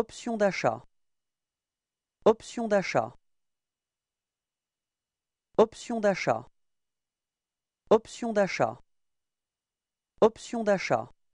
Option d'achat Option d'achat Option d'achat Option d'achat Option d'achat